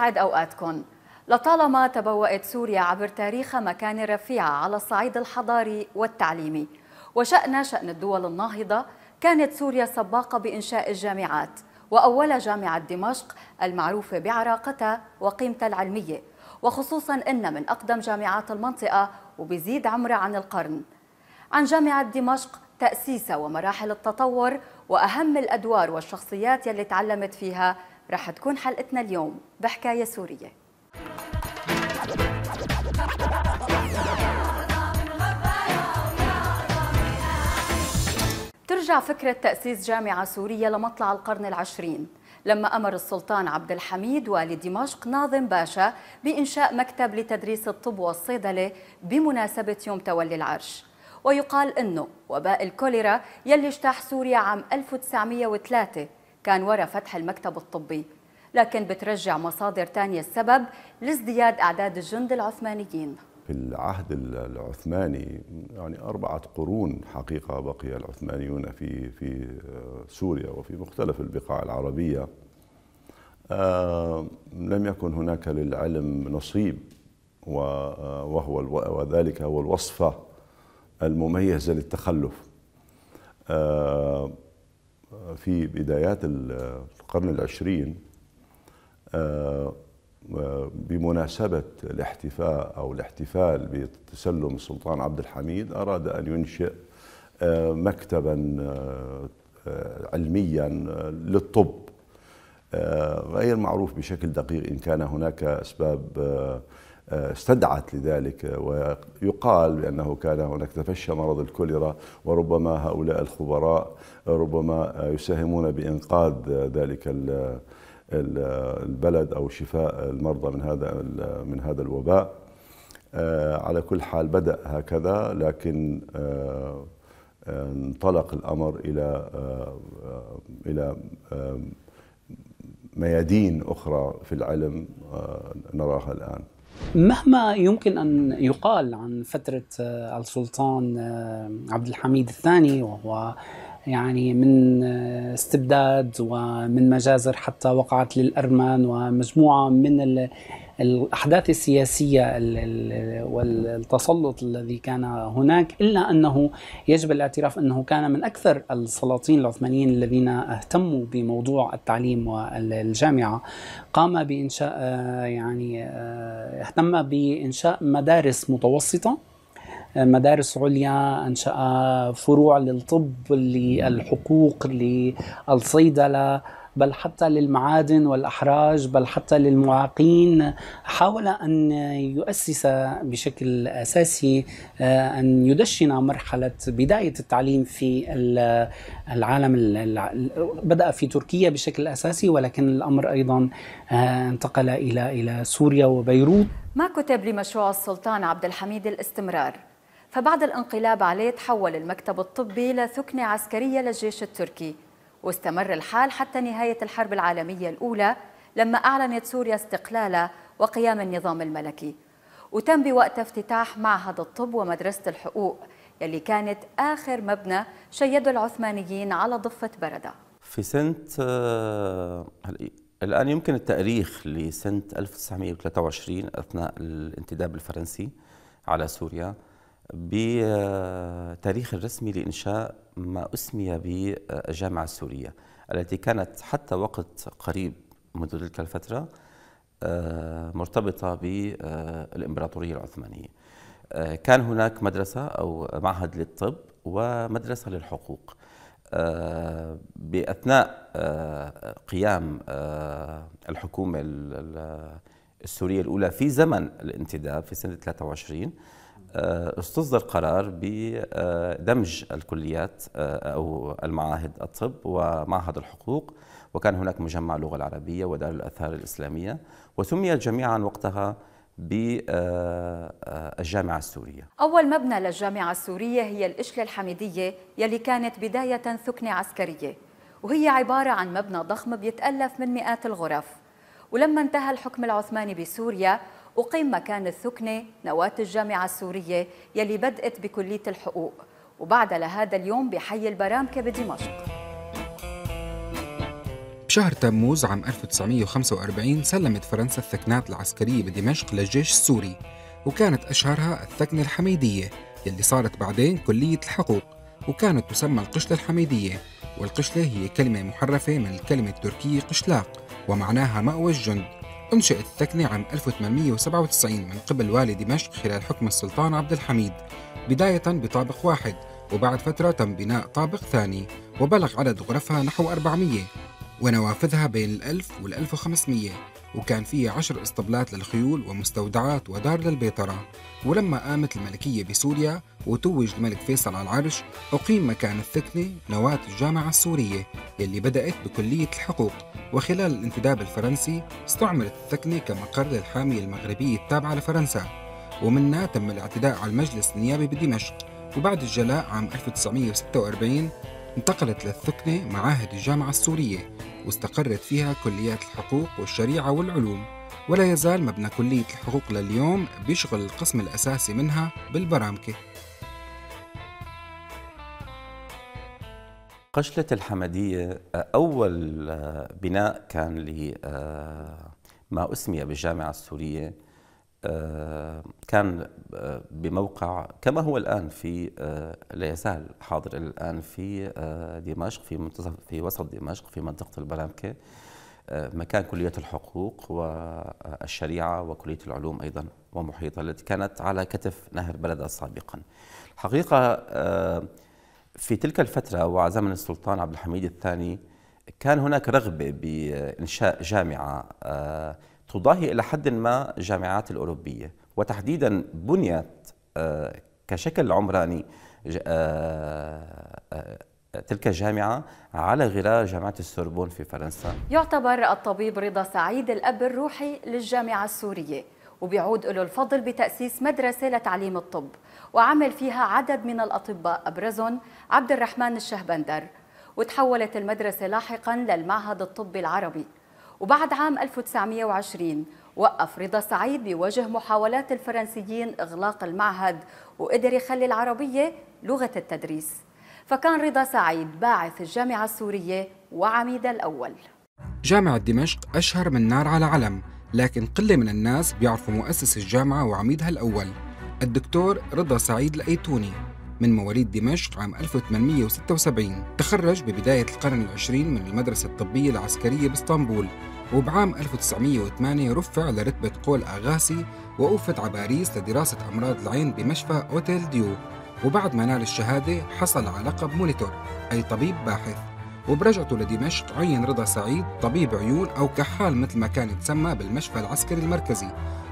يسعد أوقاتكم لطالما تبوأت سوريا عبر تاريخها مكانة رفيعة على الصعيد الحضاري والتعليمي وشأن شأن الدول الناهضة كانت سوريا سباقة بإنشاء الجامعات وأول جامعة دمشق المعروفة بعراقتها وقيمتها العلمية وخصوصا أن من أقدم جامعات المنطقة وبزيد عمرها عن القرن عن جامعة دمشق تأسيسها ومراحل التطور وأهم الأدوار والشخصيات يلي تعلمت فيها رح تكون حلقتنا اليوم بحكاية سورية ترجع فكرة تأسيس جامعة سورية لمطلع القرن العشرين لما أمر السلطان عبد الحميد والي دمشق ناظم باشا بإنشاء مكتب لتدريس الطب والصيدلة بمناسبة يوم تولي العرش ويقال أنه وباء الكوليرا يلي اجتاح سوريا عام 1903 كان وراء فتح المكتب الطبي لكن بترجع مصادر تانية السبب لازدياد أعداد الجند العثمانيين في العهد العثماني يعني أربعة قرون حقيقة بقي العثمانيون في في آه، سوريا وفي مختلف البقاع العربية آه، لم يكن هناك للعلم نصيب آه، وهو وذلك هو الوصفة المميزة للتخلف في بدايات القرن العشرين آه، آه، بمناسبة الاحتفاء أو الاحتفال بتسلم السلطان عبد الحميد أراد أن ينشئ آه، مكتبا علميا للطب غير معروف بشكل دقيق إن كان هناك أسباب استدعت لذلك ويقال بأنه كان هناك تفشى مرض الكوليرا وربما هؤلاء الخبراء ربما يساهمون بإنقاذ ذلك البلد أو شفاء المرضى من هذا من هذا الوباء آه، على كل حال بدأ هكذا لكن آه، انطلق الأمر إلى آه، إلى ميادين أخرى في العلم نراها الآن مهما يمكن أن يقال عن فترة آه، السلطان آه، عبد الحميد الثاني وهو يعني من آه، استبداد ومن مجازر حتى وقعت للأرمن ومجموعة من الأحداث السياسية والتسلط الذي كان هناك إلا أنه يجب الاعتراف أنه كان من أكثر السلاطين العثمانيين الذين اهتموا بموضوع التعليم والجامعة قام بإنشاء آه، يعني آه، اهتم بإنشاء مدارس متوسطة آه، مدارس عليا انشا فروع للطب للحقوق للصيدله بل حتى للمعادن والأحراج بل حتى للمعاقين حاول أن يؤسس بشكل أساسي آه، أن يدشن مرحلة بداية التعليم في العالم بدأ في تركيا بشكل أساسي ولكن الأمر أيضا آه، انتقل إلى إلى سوريا وبيروت ما كتب لمشروع السلطان عبد الحميد الاستمرار فبعد الانقلاب عليه تحول المكتب الطبي لثكنة عسكرية للجيش التركي واستمر الحال حتى نهاية الحرب العالمية الأولى لما أعلنت سوريا استقلالها وقيام النظام الملكي وتم بوقت افتتاح معهد الطب ومدرسة الحقوق يلي كانت آخر مبنى شيد العثمانيين على ضفة بردة في سنة آه، الآن يمكن التأريخ لسنة 1923 أثناء الانتداب الفرنسي على سوريا بتاريخ الرسمي لإنشاء ما أسمي بالجامعة السورية التي كانت حتى وقت قريب منذ تلك الفترة آه، مرتبطة بالإمبراطورية العثمانية آه، كان هناك مدرسة أو معهد للطب ومدرسة للحقوق آه، بأثناء قيام الحكومة السورية الأولى في زمن الانتداب في سنة 23 آه، استصدر قرار بدمج آه، الكليات آه، او المعاهد الطب ومعهد الحقوق وكان هناك مجمع اللغه العربيه ودار الاثار الاسلاميه وسميت جميعا وقتها بالجامعة السورية أول مبنى للجامعة السورية هي الإشلة الحميدية يلي كانت بداية ثكنة عسكرية وهي عبارة عن مبنى ضخم بيتألف من مئات الغرف ولما انتهى الحكم العثماني بسوريا أقيم مكان الثكنة نواة الجامعة السورية يلي بدأت بكلية الحقوق وبعد لهذا اليوم بحي البرامكة بدمشق بشهر تموز عام 1945 سلمت فرنسا الثكنات العسكرية بدمشق للجيش السوري وكانت أشهرها الثكنة الحميدية يلي صارت بعدين كلية الحقوق وكانت تسمى القشلة الحميدية والقشلة هي كلمة محرفة من الكلمة التركية قشلاق ومعناها مأوى الجند أنشئت التكنة عام 1897 من قبل والي دمشق خلال حكم السلطان عبد الحميد بداية بطابق واحد وبعد فترة تم بناء طابق ثاني وبلغ عدد غرفها نحو 400 ونوافذها بين الألف والألف وخمسمية وكان فيه عشر اسطبلات للخيول ومستودعات ودار للبيطرة ولما قامت الملكية بسوريا وتوج الملك فيصل على العرش أقيم مكان الثكنة نواة الجامعة السورية يلي بدأت بكلية الحقوق وخلال الانتداب الفرنسي استعملت الثكنة كمقر للحامية المغربية التابعة لفرنسا ومنها تم الاعتداء على المجلس النيابي بدمشق وبعد الجلاء عام 1946 انتقلت للثكنة معاهد الجامعة السورية واستقرت فيها كليات الحقوق والشريعة والعلوم ولا يزال مبنى كلية الحقوق لليوم بيشغل القسم الأساسي منها بالبرامكة قشلة الحمدية أول بناء كان لما آه، أسمي بالجامعة السورية آه، كان آه، بموقع كما هو الآن في آه، لا يزال حاضر الآن في دمشق في منتصف في وسط دمشق في منطقة البلامكة مكان كلية الحقوق والشريعة وكلية العلوم أيضا ومحيطها التي كانت على كتف نهر بلدة سابقا الحقيقة في تلك الفترة وزمن السلطان عبد الحميد الثاني كان هناك رغبة بإنشاء جامعة تضاهي إلى حد ما الجامعات الأوروبية وتحديدا بنيت آه، كشكل عمراني آه، آه، تلك الجامعة على غرار جامعة السوربون في فرنسا يعتبر الطبيب رضا سعيد الأب الروحي للجامعة السورية وبيعود له الفضل بتأسيس مدرسة لتعليم الطب وعمل فيها عدد من الأطباء أبرزهم عبد الرحمن الشهبندر وتحولت المدرسة لاحقا للمعهد الطبي العربي وبعد عام 1920 وقف رضا سعيد بوجه محاولات الفرنسيين إغلاق المعهد وقدر يخلي العربية لغة التدريس فكان رضا سعيد باعث الجامعة السورية وعميدها الأول جامعة دمشق أشهر من نار على علم لكن قلة من الناس بيعرفوا مؤسس الجامعة وعميدها الأول الدكتور رضا سعيد الأيتوني من مواليد دمشق عام 1876 تخرج ببداية القرن العشرين من المدرسة الطبية العسكرية باسطنبول وبعام 1908 رفع لرتبة قول أغاسي وأوفت عباريس لدراسة أمراض العين بمشفى أوتيل ديو وبعد ما نال الشهادة حصل على لقب مونيتور أي طبيب باحث وبرجعته لدمشق عين رضا سعيد طبيب عيون أو كحال مثل ما كان يتسمى بالمشفى العسكري المركزي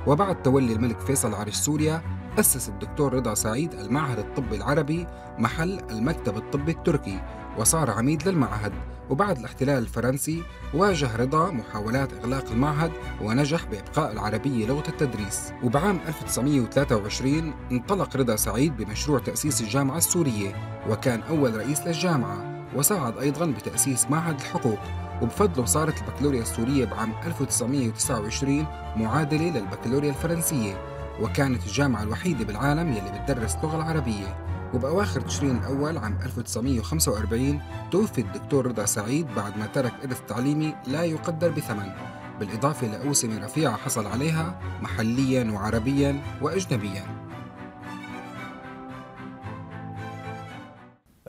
وبعد تولي الملك فيصل عرش سوريا أسس الدكتور رضا سعيد المعهد الطبي العربي محل المكتب الطبي التركي وصار عميد للمعهد وبعد الاحتلال الفرنسي واجه رضا محاولات إغلاق المعهد ونجح بإبقاء العربية لغة التدريس وبعام 1923 انطلق رضا سعيد بمشروع تأسيس الجامعة السورية وكان أول رئيس للجامعة وساعد أيضا بتأسيس معهد الحقوق وبفضله صارت البكالوريا السورية بعام 1929 معادلة للبكالوريا الفرنسية وكانت الجامعة الوحيدة بالعالم يلي بتدرس اللغة العربية وبأواخر تشرين الأول عام 1945 توفي الدكتور رضا سعيد بعد ما ترك إرث تعليمي لا يقدر بثمن بالإضافة لأوسمة رفيعة حصل عليها محليا وعربيا وأجنبيا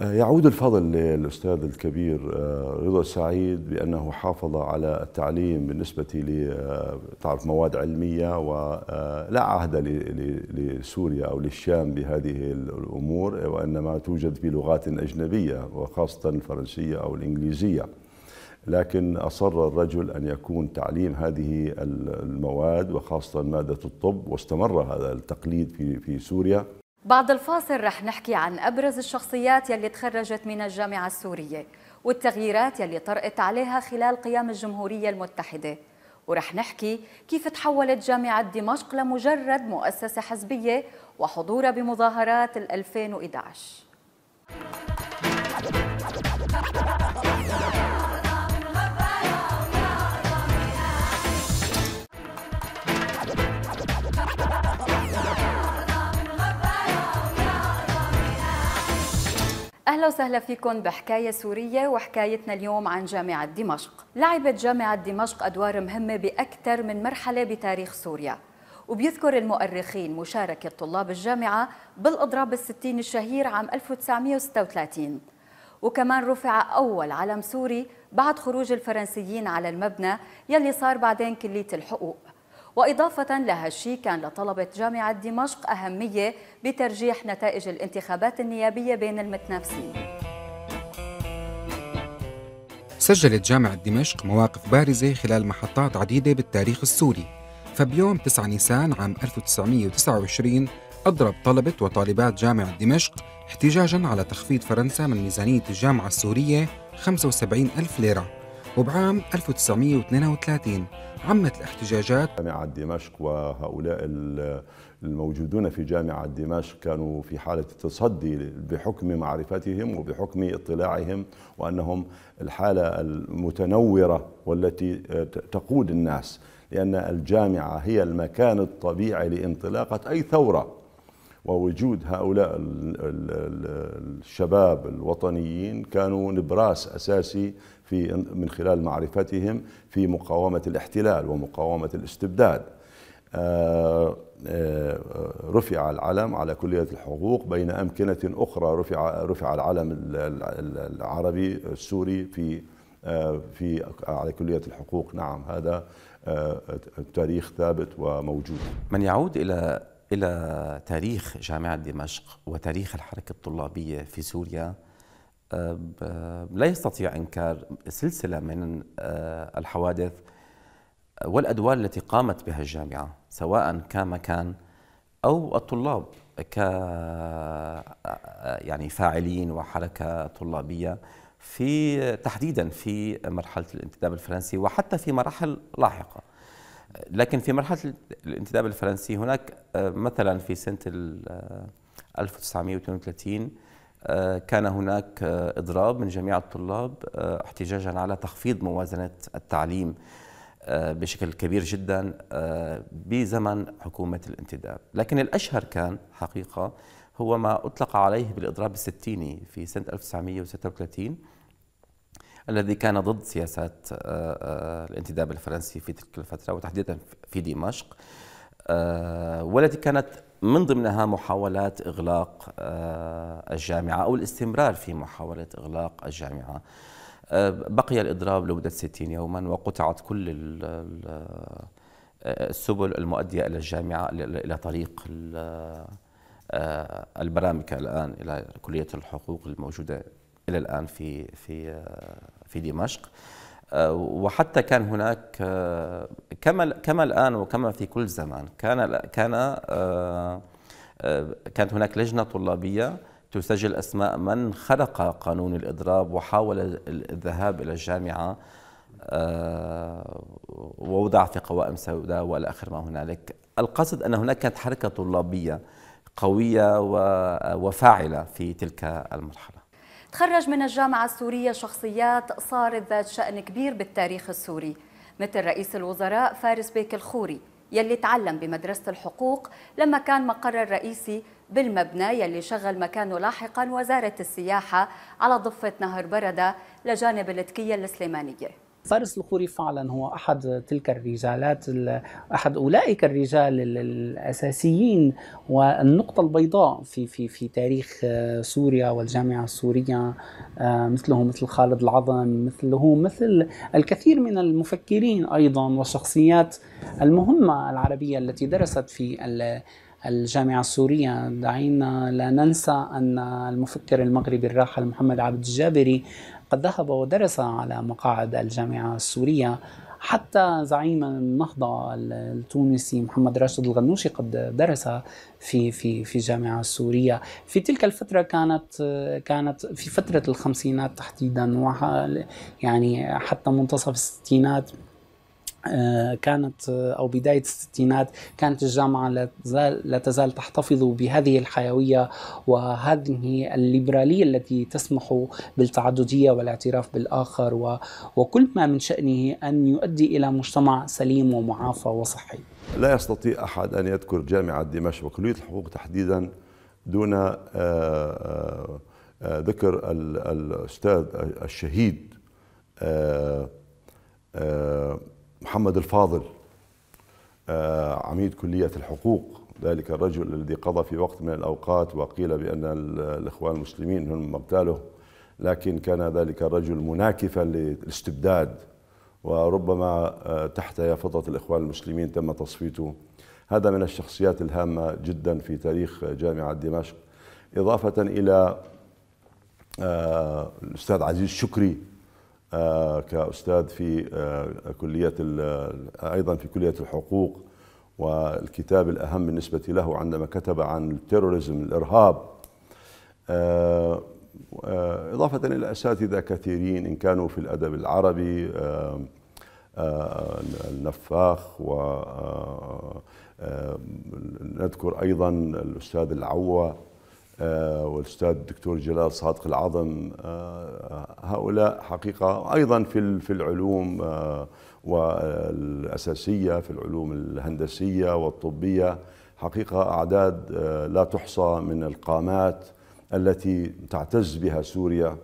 آه، يعود الفضل للأستاذ الكبير آه، رضا سعيد بأنه حافظ على التعليم بالنسبة ل آه، تعرف مواد علمية ولا عهد لسوريا أو للشام بهذه الأمور وإنما توجد في لغات أجنبية وخاصة الفرنسية أو الإنجليزية لكن أصر الرجل أن يكون تعليم هذه المواد وخاصة مادة الطب واستمر هذا التقليد في في سوريا بعد الفاصل رح نحكي عن أبرز الشخصيات يلي تخرجت من الجامعة السورية والتغييرات يلي طرقت عليها خلال قيام الجمهورية المتحدة ورح نحكي كيف تحولت جامعة دمشق لمجرد مؤسسة حزبية وحضورها بمظاهرات 2011 أهلا وسهلا فيكم بحكاية سورية وحكايتنا اليوم عن جامعة دمشق لعبت جامعة دمشق أدوار مهمة بأكثر من مرحلة بتاريخ سوريا وبيذكر المؤرخين مشاركة طلاب الجامعة بالإضراب الستين الشهير عام 1936 وكمان رفع أول علم سوري بعد خروج الفرنسيين على المبنى يلي صار بعدين كلية الحقوق وإضافة لها الشيء كان لطلبة جامعة دمشق أهمية بترجيح نتائج الانتخابات النيابية بين المتنافسين سجلت جامعة دمشق مواقف بارزة خلال محطات عديدة بالتاريخ السوري فبيوم 9 نيسان عام 1929 أضرب طلبة وطالبات جامعة دمشق احتجاجا على تخفيض فرنسا من ميزانية الجامعة السورية 75 ألف ليرة وبعام 1932 عمت الاحتجاجات جامعة دمشق وهؤلاء الموجودون في جامعة دمشق كانوا في حالة تصدي بحكم معرفتهم وبحكم اطلاعهم وأنهم الحالة المتنورة والتي تقود الناس لأن الجامعة هي المكان الطبيعي لانطلاقة أي ثورة ووجود هؤلاء الشباب الوطنيين كانوا نبراس أساسي في من خلال معرفتهم في مقاومة الاحتلال ومقاومة الاستبداد آه، آه، رفع العلم على كلية الحقوق بين أمكنة أخرى رفع رفع العلم العربي السوري في آه، في على كلية الحقوق نعم هذا تاريخ ثابت وموجود من يعود إلى إلى تاريخ جامعة دمشق وتاريخ الحركة الطلابية في سوريا آه، لا يستطيع إنكار سلسلة من آه، الحوادث آه، والأدوار التي قامت بها الجامعة سواء كمكان أو الطلاب ك يعني فاعلين وحركة طلابية في تحديدا في مرحلة الانتداب الفرنسي وحتى في مراحل لاحقة لكن في مرحلة الانتداب الفرنسي هناك مثلا في سنة 1932 آه، كان هناك آه، إضراب من جميع الطلاب آه، احتجاجا على تخفيض موازنة التعليم بشكل كبير جدا بزمن حكومة الانتداب لكن الأشهر كان حقيقة هو ما أطلق عليه بالإضراب الستيني في سنة 1936 الذي كان ضد سياسات الانتداب الفرنسي في تلك الفترة وتحديدا في دمشق والتي كانت من ضمنها محاولات إغلاق آه، الجامعة أو الاستمرار في محاولة إغلاق الجامعة آه، بقي الإضراب لمدة 60 يوما وقطعت كل آه، السبل المؤدية إلى الجامعة إلى طريق البرامكة الآن إلى كلية الحقوق الموجودة إلى الآن في في في دمشق آه، وحتى كان هناك آه، كما كما الان وكما في كل زمان كان كان آه، كانت هناك لجنه طلابيه تسجل اسماء من خرق قانون الاضراب وحاول الذهاب الى الجامعه ووضع في قوائم سوداء والى اخر ما هنالك القصد ان هناك كانت حركه طلابيه قويه وفاعله في تلك المرحله تخرج من الجامعة السورية شخصيات صارت ذات شأن كبير بالتاريخ السوري مثل رئيس الوزراء فارس بيك الخوري يلي تعلم بمدرسة الحقوق لما كان مقر الرئيسي بالمبنى يلي شغل مكانه لاحقا وزارة السياحة على ضفة نهر بردة لجانب الاتكية السليمانية فارس الخوري فعلا هو احد تلك الرجالات احد اولئك الرجال الاساسيين والنقطه البيضاء في في في تاريخ آه، سوريا والجامعه السوريه آه، مثله مثل خالد العظم مثله مثل الكثير من المفكرين ايضا والشخصيات المهمه العربيه التي درست في الجامعة السورية دعينا لا ننسى أن المفكر المغربي الراحل محمد عبد الجابري قد ذهب ودرس على مقاعد الجامعة السورية حتى زعيم النهضة التونسي محمد راشد الغنوشي قد درس في في في الجامعة السورية في تلك الفترة كانت كانت في فترة الخمسينات تحديدا يعني حتى منتصف الستينات آه، كانت آه، أو بداية الستينات كانت الجامعة لا تزال تحتفظ بهذه الحيوية وهذه الليبرالية التي تسمح بالتعددية والاعتراف بالآخر وكل ما من شأنه أن يؤدي إلى مجتمع سليم ومعافى وصحي لا يستطيع أحد أن يذكر جامعة دمشق وكلية الحقوق تحديدا دون آه، ذكر الأستاذ الشهيد محمد الفاضل آه، عميد كلية الحقوق ذلك الرجل الذي قضى في وقت من الأوقات وقيل بأن الإخوان المسلمين هم مقتاله لكن كان ذلك الرجل مناكفا للاستبداد وربما آه، تحت يافطة الإخوان المسلمين تم تصفيته هذا من الشخصيات الهامة جدا في تاريخ جامعة دمشق إضافة إلى آه، الأستاذ عزيز شكري آه، كأستاذ في آه، كلية آه، أيضا في كلية الحقوق والكتاب الأهم بالنسبة له عندما كتب عن التيروريزم الإرهاب إضافة إلى أساتذة كثيرين إن كانوا في الأدب العربي النفاخ و نذكر أيضا الأستاذ العوة آه، والاستاذ الدكتور جلال صادق العظم آه، آه، هؤلاء حقيقه ايضا في في العلوم والاساسيه في العلوم الهندسيه والطبيه حقيقه اعداد لا تحصى من القامات التي تعتز بها سوريا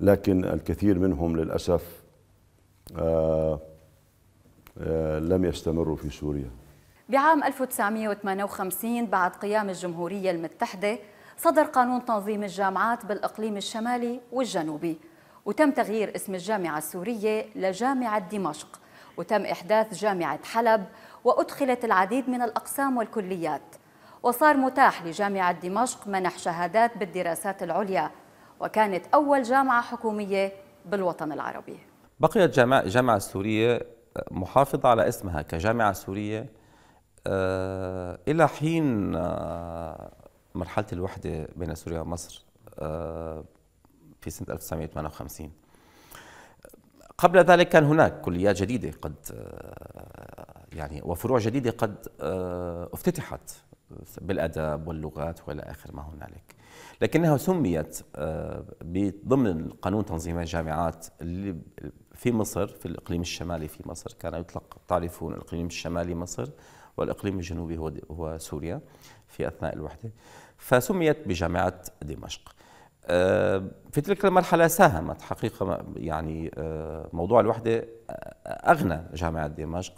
لكن الكثير منهم للاسف لم يستمروا في سوريا. بعام 1958 بعد قيام الجمهوريه المتحده صدر قانون تنظيم الجامعات بالإقليم الشمالي والجنوبي وتم تغيير اسم الجامعة السورية لجامعة دمشق وتم إحداث جامعة حلب وأدخلت العديد من الأقسام والكليات وصار متاح لجامعة دمشق منح شهادات بالدراسات العليا وكانت أول جامعة حكومية بالوطن العربي بقيت جامعة, الجامعة السورية آه، محافظة على اسمها كجامعة سورية آه، إلى حين آه، مرحلة الوحدة بين سوريا ومصر آه، في سنة 1958 قبل ذلك كان هناك كليات جديدة قد آه، يعني وفروع جديدة قد آه، افتتحت بالأدب واللغات وإلى آخر ما هنالك لكنها سميت ضمن قانون تنظيم الجامعات اللي في مصر في الإقليم الشمالي في مصر كان يطلق تعرفون الإقليم الشمالي مصر والإقليم الجنوبي هو, هو سوريا في أثناء الوحدة فسميت بجامعة دمشق آه، في تلك المرحلة ساهمت حقيقة يعني آه، موضوع الوحدة آه، أغنى جامعة دمشق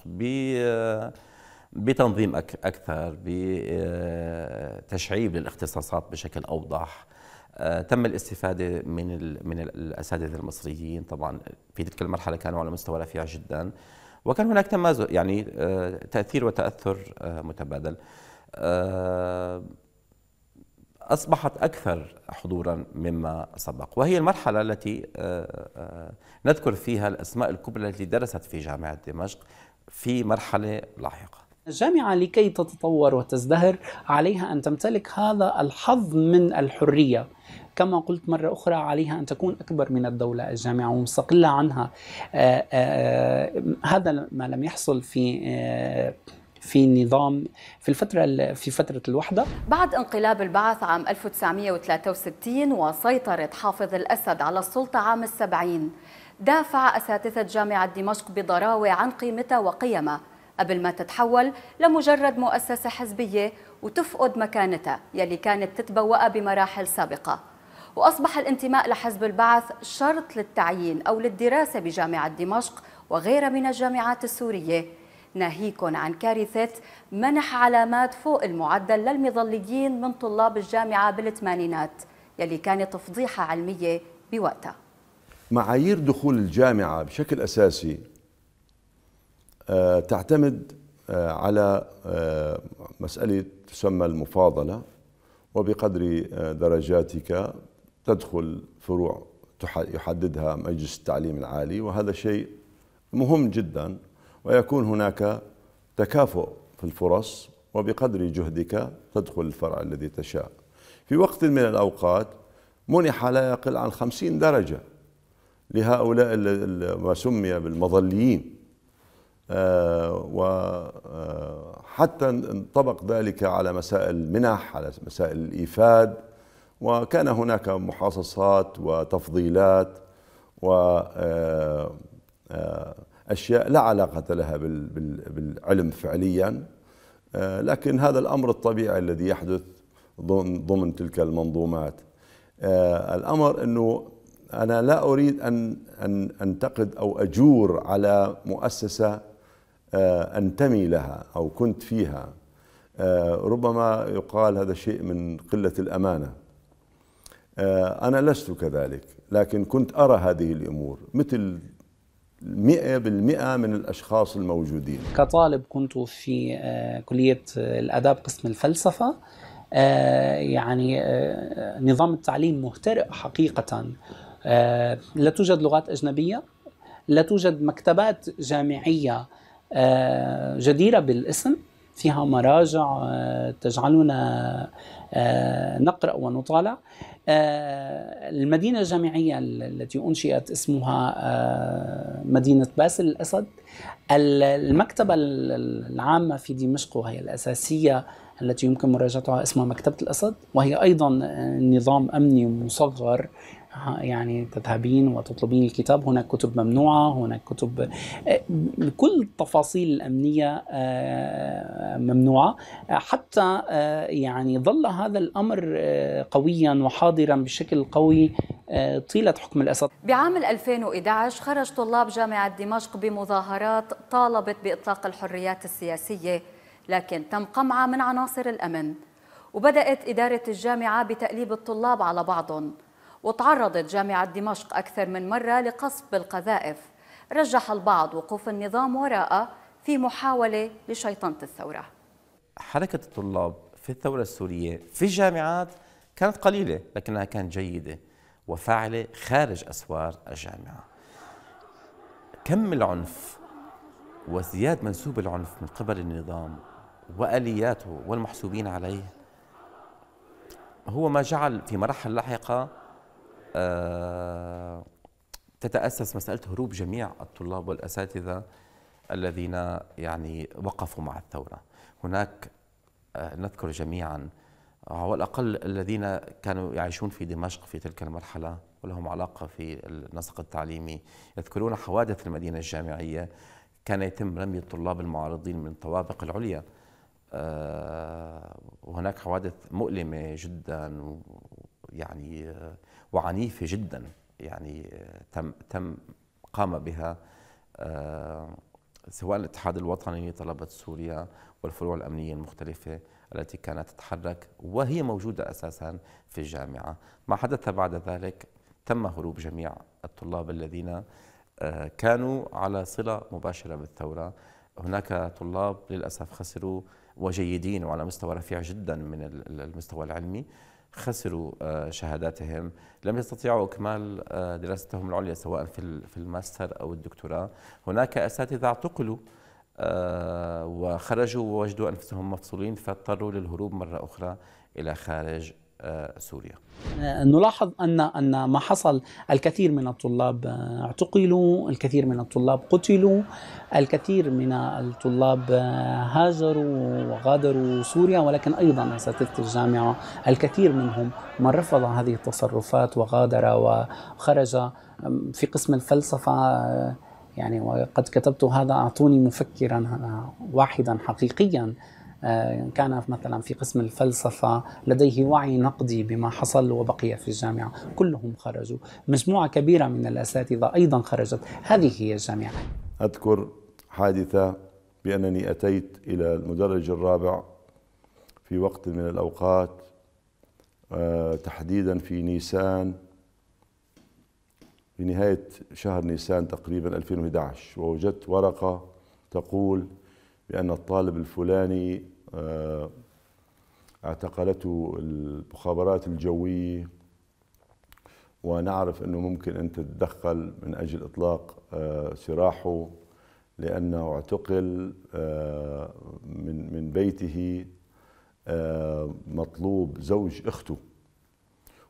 بتنظيم أكثر بتشعيب للاختصاصات بشكل أوضح تم الاستفادة من من الأساتذة المصريين طبعا في تلك المرحلة كانوا على مستوى رفيع جدا وكان هناك تمازج يعني تأثير وتأثر متبادل أصبحت أكثر حضورا مما سبق وهي المرحلة التي آه، آه، نذكر فيها الأسماء الكبرى التي درست في جامعة دمشق في مرحلة لاحقة الجامعة لكي تتطور وتزدهر عليها أن تمتلك هذا الحظ من الحرية كما قلت مرة أخرى عليها أن تكون أكبر من الدولة الجامعة ومستقلة عنها آآ آه، آآ هذا ما لم يحصل في في نظام في الفترة في فترة الوحدة بعد انقلاب البعث عام 1963 وسيطرة حافظ الأسد على السلطة عام السبعين دافع أساتذة جامعة دمشق بضراوة عن قيمتها وقيمها قبل ما تتحول لمجرد مؤسسة حزبية وتفقد مكانتها يلي كانت تتبوأ بمراحل سابقة وأصبح الانتماء لحزب البعث شرط للتعيين أو للدراسة بجامعة دمشق وغيرها من الجامعات السورية ناهيكم عن كارثة منح علامات فوق المعدل للمظليين من طلاب الجامعة بالثمانينات يلي كانت فضيحة علمية بوقتها معايير دخول الجامعة بشكل أساسي آه، تعتمد آه، على آه، مسألة تسمى المفاضلة وبقدر درجاتك تدخل فروع يحددها مجلس التعليم العالي وهذا شيء مهم جدا ويكون هناك تكافؤ في الفرص وبقدر جهدك تدخل الفرع الذي تشاء في وقت من الأوقات منح لا يقل عن خمسين درجة لهؤلاء ما سمي بالمظليين آه، وحتى آه، انطبق ذلك على مسائل المنح على مسائل الإيفاد وكان هناك محاصصات وتفضيلات و آه، أشياء لا علاقة لها بالعلم فعليا آه، لكن هذا الأمر الطبيعي الذي يحدث ضمن تلك المنظومات آه، الأمر أنه أنا لا أريد أن أن أنتقد أو أجور على مؤسسة آه، أنتمي لها أو كنت فيها ربما يقال هذا شيء من قلة الأمانة أنا لست كذلك لكن كنت أرى هذه الأمور مثل مئة بالمئة من الأشخاص الموجودين كطالب كنت في آه، كلية آه، الأداب قسم الفلسفة آه، يعني نظام التعليم مهترئ حقيقة لا توجد لغات أجنبية لا توجد مكتبات جامعية جديرة بالاسم فيها مراجع تجعلنا نقرأ ونطالع آه، المدينة الجامعية التي أنشئت اسمها آه، مدينة باسل الأسد المكتبة العامة في دمشق وهي الأساسية التي يمكن مراجعتها اسمها مكتبة الأسد وهي أيضا آه، نظام أمني مصغر يعني تذهبين وتطلبين الكتاب هناك كتب ممنوعة هناك كتب آه، كل التفاصيل الأمنية آه، ممنوعة حتى آه، يعني ظل هذا الأمر قويا وحاضرا بشكل قوي طيلة حكم الأسد بعام 2011 خرج طلاب جامعة دمشق بمظاهرات طالبت بإطلاق الحريات السياسية لكن تم قمعها من عناصر الأمن وبدأت إدارة الجامعة بتأليب الطلاب على بعضهم وتعرضت جامعة دمشق أكثر من مرة لقصف بالقذائف رجح البعض وقوف النظام وراءه في محاولة لشيطنة الثورة حركة الطلاب في الثورة السورية في الجامعات كانت قليلة لكنها كانت جيدة وفاعلة خارج أسوار الجامعة كم العنف وزياد منسوب العنف من قبل النظام وآلياته والمحسوبين عليه هو ما جعل في مراحل لاحقة آه، تتأسس مسألة هروب جميع الطلاب والأساتذة الذين يعني وقفوا مع الثورة هناك آه، نذكر جميعا آه، على الأقل الذين كانوا يعيشون في دمشق في تلك المرحلة ولهم علاقة في النسق التعليمي يذكرون حوادث المدينة الجامعية كان يتم رمي الطلاب المعارضين من الطوابق العليا وهناك حوادث مؤلمة جدا يعني وعنيفة جدا يعني آه، تم تم قام بها آه، سواء الاتحاد الوطني طلبة سوريا والفروع الأمنية المختلفة التي كانت تتحرك وهي موجودة أساسا في الجامعة ما حدث بعد ذلك تم هروب جميع الطلاب الذين آه، كانوا على صلة مباشرة بالثورة هناك طلاب للأسف خسروا وجيدين وعلى مستوى رفيع جدا من المستوى العلمي خسروا آه، شهاداتهم لم يستطيعوا إكمال آه، دراستهم العليا سواء في الماستر أو الدكتوراه هناك أساتذة اعتقلوا آه، وخرجوا ووجدوا أنفسهم مفصولين فاضطروا للهروب مرة أخرى إلى خارج سوريا آه، نلاحظ ان ان ما حصل الكثير من الطلاب آه، اعتقلوا، الكثير من الطلاب قتلوا، الكثير من الطلاب آه، هاجروا وغادروا سوريا ولكن ايضا اساتذه الجامعه الكثير منهم من رفض هذه التصرفات وغادر وخرج في قسم الفلسفه يعني وقد كتبت هذا اعطوني مفكرا واحدا حقيقيا آه، كان مثلا في قسم الفلسفة لديه وعي نقدي بما حصل وبقي في الجامعة كلهم خرجوا مجموعة كبيرة من الأساتذة أيضا خرجت هذه هي الجامعة أذكر حادثة بأنني أتيت إلى المدرج الرابع في وقت من الأوقات آه، تحديدا في نيسان في نهاية شهر نيسان تقريبا 2011 ووجدت ورقة تقول بأن الطالب الفلاني آه، اعتقلته المخابرات الجوية ونعرف أنه ممكن أن تتدخل من أجل إطلاق آه، سراحه لأنه اعتقل آه، من من بيته مطلوب زوج أخته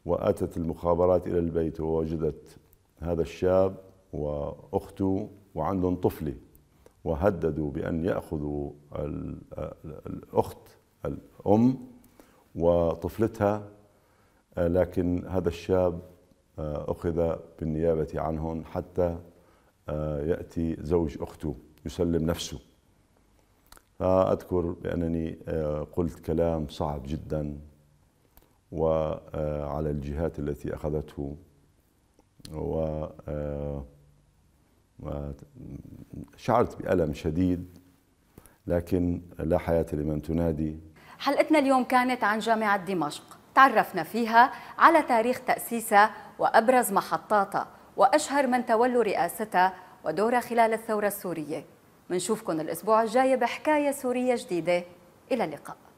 وأتت المخابرات إلى البيت ووجدت هذا الشاب وأخته وعندهم طفله وهددوا بأن يأخذوا الأخت الأم وطفلتها لكن هذا الشاب آه، أخذ بالنيابة عنهم حتى آه، يأتي زوج أخته يسلم نفسه فأذكر بأنني آه، قلت كلام صعب جدا وعلى الجهات التي أخذته و وشعرت بألم شديد لكن لا حياة لمن تنادي حلقتنا اليوم كانت عن جامعة دمشق تعرفنا فيها على تاريخ تأسيسها وأبرز محطاتها وأشهر من تولوا رئاستها ودورها خلال الثورة السورية منشوفكن الأسبوع الجاي بحكاية سورية جديدة إلى اللقاء